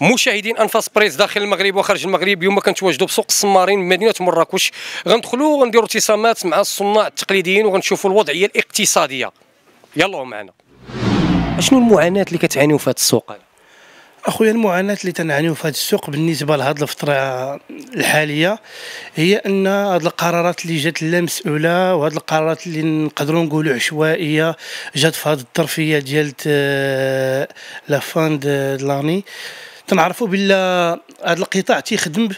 مشاهدين انفاس بريس داخل المغرب وخارج المغرب اليوم كنتواجدوا بسوق السمارين مدينه مراكش غندخلوا ونديروا ابتسامات مع الصناع التقليديين وغنشوفوا الوضعيه الاقتصاديه يلا معنا شنو المعاناه اللي كتعانيو في هذا السوق اخويا المعاناه اللي تنعانيو في هذا السوق بالنسبه لهذه الفتره الحاليه هي ان هذه القرارات اللي جات لا مسؤوله وهذه القرارات اللي نقدروا نقولوا عشوائيه جات في هذه الظرفيه ديال لا فان دو لاني تنعرفوا بلا هذا القطاع تيخدم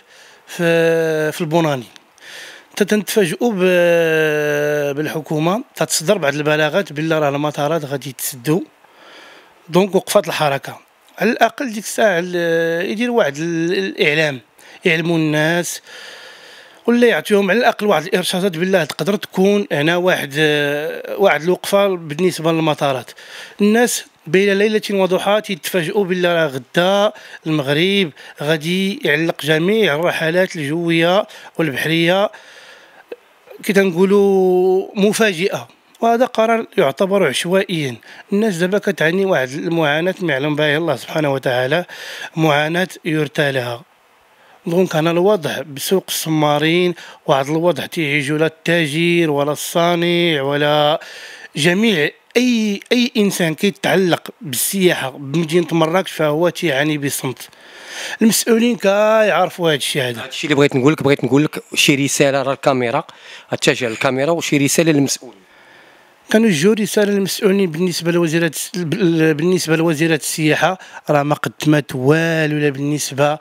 في في البوناني تتنتفاجئوا بالحكومه تتصدر بعض البلاغات بلا راه المطارات غادي تسدوا دونك وقفت الحركه على الاقل ديك الساعه يدير واحد الاعلام يعلموا الناس ولا يعطيهم على الاقل واحد الارشادات بالله تقدر تكون هنا واحد واحد الوقفه بالنسبه للمطارات الناس بين ليلة وضحاة تتفاجئوا بالله راه غدا المغرب غادي يعلق جميع الرحلات الجوية والبحرية كي تنقولوا مفاجئة وهذا قرار يعتبر عشوائيا الناس دابا كتعاني واحد المعاناة ما يعلم بها الله سبحانه وتعالى معاناة يرتالها لها دونك هنا الوضع بسوق السمارين واحد الوضع تيعيشو لا التاجر ولا الصانع ولا جميع اي اي انسان كيتعلق بالسياحه بمدينه مراكش فهو تيعاني بصمت المسؤولين كيعرفوا هذا الشيء هذا الشيء اللي بغيت نقول لك بغيت نقول لك شي رساله راه الكاميرا اتجه للكاميرا وشي رساله للمسؤول كانوا جو رساله للمسؤولين بالنسبه لوزيره بالنسبه لوزيره السياحه راه ما قدمت والو لا بالنسبه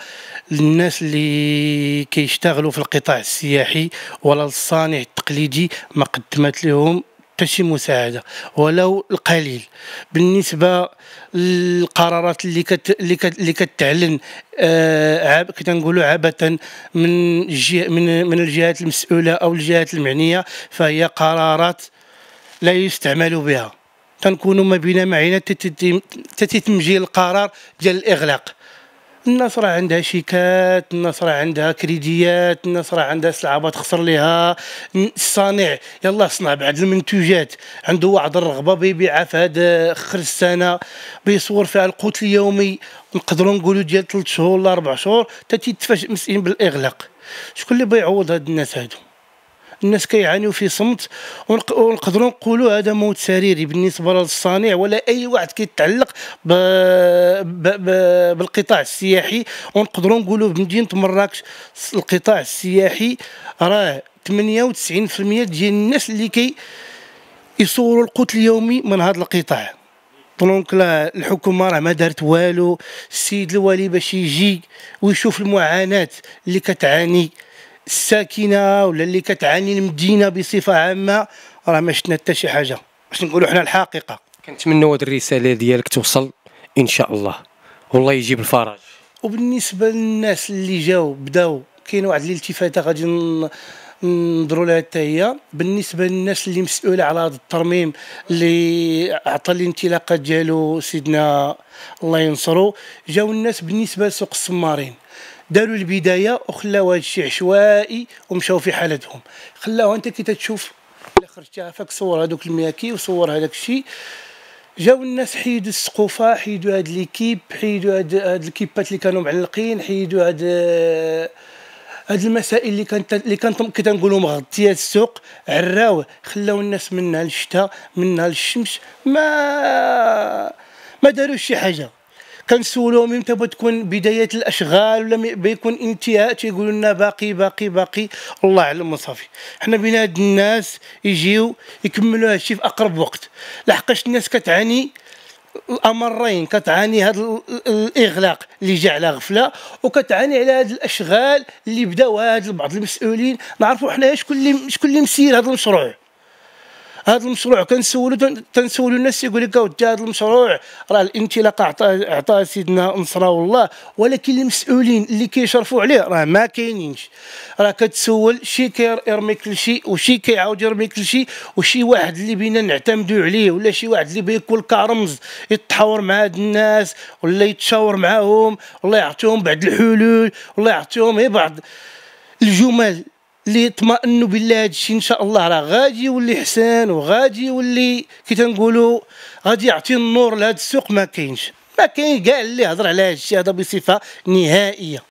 للناس اللي كيشتغلوا في القطاع السياحي ولا للصانع التقليدي ما قدمت لهم حتى شي مساعده ولو القليل بالنسبه للقرارات اللي كت اللي, كت اللي كتعلن آه عب... كنقولوا عبثا من جي من من الجهات المسؤوله او الجهات المعنيه فهي قرارات لا يستعمل بها تنكونوا ما بين معينه تتم تتمجيل القرار ديال الاغلاق الناس راه عندها شيكات الناس راه عندها كريديات الناس راه عندها سلعه تخسر ليها الصانع يلا صنع بعض المنتوجات عنده واحد الرغبه بيبيعها في هذا اخر السنه بيصور فيها القوت اليومي نقدروا نقولوا ديال 3 شهور ولا 4 شهور حتى تيتفاجئ مسكين بالاغلاق شكون اللي بيعوض هاد الناس هادو الناس كيعانيو في صمت ونقدروا نقولوا هذا موت سريري بالنسبه للصانع ولا اي واحد كيتعلق بالقطاع السياحي ونقدروا نقولوا بمدينه مراكش القطاع السياحي راه 98% ديال الناس اللي كي يصوروا القوت اليومي من هذا القطاع دونك الحكومه راه ما دارت والو السيد الوالي باش يجي ويشوف المعاناه اللي كتعاني الساكنه ولا اللي كتعاني المدينه بصفه عامه راه ما شفنا حتى شي حاجه باش نقولوا حنا الحقيقه كنتمنوا هذه الرساله ديالك توصل ان شاء الله والله يجيب الفرج وبالنسبه للناس اللي جاو بداو كاين واحد الالتفاته غادي نضروا لها حتى هي بالنسبه للناس اللي مسؤوله على هذا الترميم اللي عطى الانطلاقات ديالو سيدنا الله ينصرو جاو الناس بالنسبه لسوق السمارين داروا البدايه وخلاوها هادشي عشوائي ومشاو في حالتهم خلاوها انت كي تتشوف الا خرجتها عفاك صور هذوك المياكي وصور هذاك الشيء جاو الناس حيدوا السقوفه حيدوا هاد ليكيب حيدوا هاد, هاد الكيبات اللي كانوا معلقين حيدوا هاد هاد المسائل اللي كانت اللي كانت كي تنقولوا مغطيه السوق عراوه خلاو الناس منها للشتاء منها للشمس ما ما داروش شي حاجه كنسولهم امتى بتكون بدايه الاشغال ولا بيكون انتهاء تيقولوا لنا باقي باقي باقي الله اعلم وصافي حنا بين هاد الناس يجيو يكملوا هادشي في اقرب وقت لحقاش الناس كتعاني الامرين كتعاني هذا الاغلاق اللي جا على غفله وكتعاني على هذه الاشغال اللي بداوها هاد بعض المسؤولين نعرفوا حنا شكون اللي شكون اللي مسير هذا المشروع هذا المشروع كنسولو تنسولو الناس يقول لك اودي هذا المشروع راه الانطلاقه عطاه عطاه سيدنا نصر الله ولكن المسؤولين اللي كيشرفوا عليه راه ما كاينينش راه كتسول شي كل شيء وشي كيعاود كل شيء وشي واحد اللي بينا نعتمدوا عليه ولا شي واحد اللي بياكل كرمز يتحاور مع هاد الناس ولا يتشاور معاهم والله يعطيهم بعض الحلول والله يعطيهم بعض الجمل اللي يطمئنوا بالله هذا الشيء ان شاء الله راه غادي يولي حسن وغادي يولي كي تنقولوا غادي يعطي النور لهذا السوق ما كاينش ما كاين كاع اللي هضر على هذا الشيء هذا بصفه نهائيه